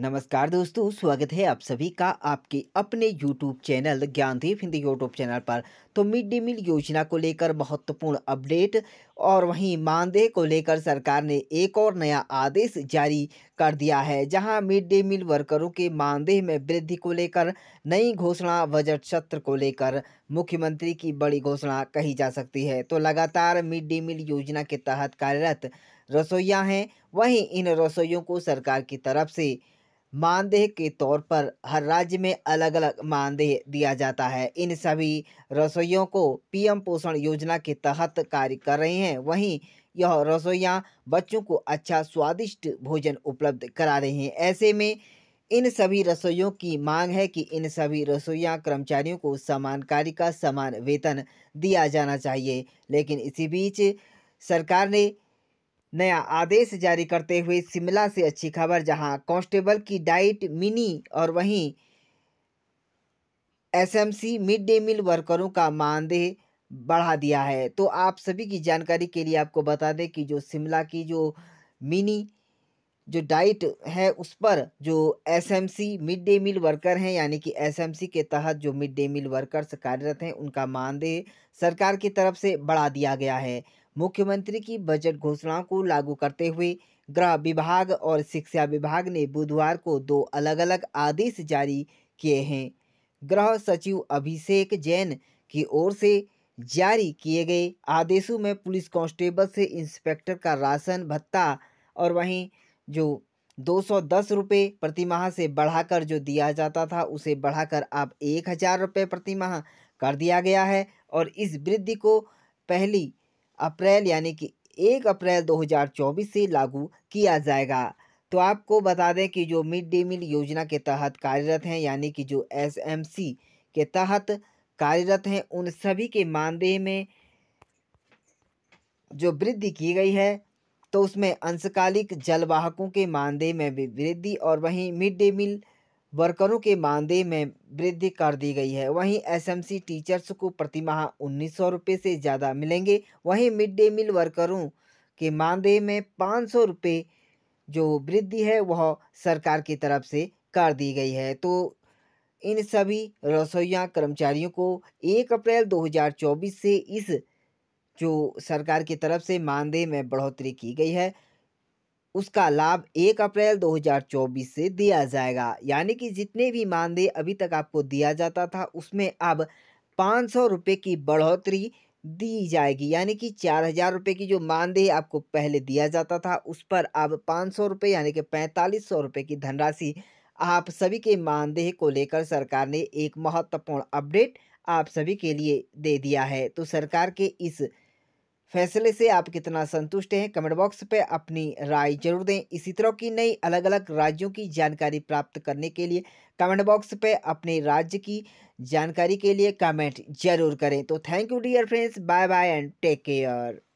नमस्कार दोस्तों स्वागत है आप सभी का आपके अपने YouTube channel Gyandeep Hindi YouTube channel पर तो मिड डे मील योजना को लेकर महत्वपूर्ण अपडेट और वहीं मानदेय को लेकर सरकार ने एक और नया आदेश जारी कर दिया है जहां मिड डे मील वर्करों के मानदेय में वृद्धि को लेकर नई घोषणा बजट सत्र को लेकर मुख्यमंत्री की बड़ी घोषणा कही जा सकती है तो लगातार मिड डे मील योजना के तहत कार्यरत रसोइयाँ हैं वहीं इन रसोइयों को सरकार की तरफ से मानदेय के तौर पर हर राज्य में अलग अलग मानदेय दिया जाता है इन सभी रसोइयों को पीएम पोषण योजना के तहत कार्य कर रहे हैं वहीं यह रसोइयाँ बच्चों को अच्छा स्वादिष्ट भोजन उपलब्ध करा रहे हैं ऐसे में इन सभी रसोइयों की मांग है कि इन सभी रसोइयाँ कर्मचारियों को समान कार्य का समान वेतन दिया जाना चाहिए लेकिन इसी बीच सरकार ने नया आदेश जारी करते हुए शिमला से अच्छी खबर जहां कांस्टेबल की डाइट मिनी और वहीं एसएमसी मिड डे मील वर्करों का मानदेय बढ़ा दिया है तो आप सभी की जानकारी के लिए आपको बता दें कि जो शिमला की जो मिनी जो डाइट है उस पर जो SMC mid day meal worker हैं यानी कि एसएमसी के तहत जो मिड डे मील वर्कर्स कार्यरत हैं उनका मानदेय सरकार की तरफ से बढ़ा दिया गया है मुख्यमंत्री की बजट घोषणाओं को लागू करते हुए गृह विभाग और शिक्षा विभाग ने बुधवार को दो अलग अलग आदेश जारी किए हैं गृह सचिव अभिषेक जैन की ओर से जारी किए गए आदेशों में पुलिस कांस्टेबल से इंस्पेक्टर का राशन भत्ता और वहीं जो दो सौ दस रुपये प्रतिमाह से बढ़ाकर जो दिया जाता था उसे बढ़ाकर अब एक हज़ार रुपये प्रतिमाह कर दिया गया है और इस वृद्धि को पहली अप्रैल यानी कि एक अप्रैल 2024 से लागू किया जाएगा तो आपको बता दें कि जो मिड डे मील योजना के तहत कार्यरत हैं यानी कि जो एसएमसी के तहत कार्यरत हैं उन सभी के मानदेय में जो वृद्धि की गई है तो उसमें अंशकालिक जलवाहकों के मानदेय में भी वृद्धि और वहीं मिड डे मील वर्करों के मानदेय में वृद्धि कर दी गई है वहीं एसएमसी टीचर्स को प्रतिमाह उन्नीस सौ रुपये से ज़्यादा मिलेंगे वहीं मिड डे मील वर्करों के मानदेय में पाँच सौ रुपये जो वृद्धि है वह सरकार की तरफ से कर दी गई है तो इन सभी रसोइया कर्मचारियों को एक अप्रैल 2024 से इस जो सरकार की तरफ से मानदेय में बढ़ोतरी की गई है उसका लाभ एक अप्रैल 2024 से दिया जाएगा यानी कि जितने भी मानदेय अभी तक आपको दिया जाता था उसमें अब पाँच सौ रुपये की बढ़ोतरी दी जाएगी यानी कि चार हज़ार रुपये की जो मानदेय आपको पहले दिया जाता था उस पर अब पाँच सौ रुपये यानी कि पैंतालीस सौ रुपये की धनराशि आप सभी के मानदेय को लेकर सरकार ने एक महत्वपूर्ण अपडेट आप सभी के लिए दे दिया है तो सरकार के इस फैसले से आप कितना संतुष्ट हैं कमेंट बॉक्स पे अपनी राय जरूर दें इसी तरह की नई अलग अलग राज्यों की जानकारी प्राप्त करने के लिए कमेंट बॉक्स पे अपने राज्य की जानकारी के लिए कमेंट जरूर करें तो thank you dear friends bye bye and take care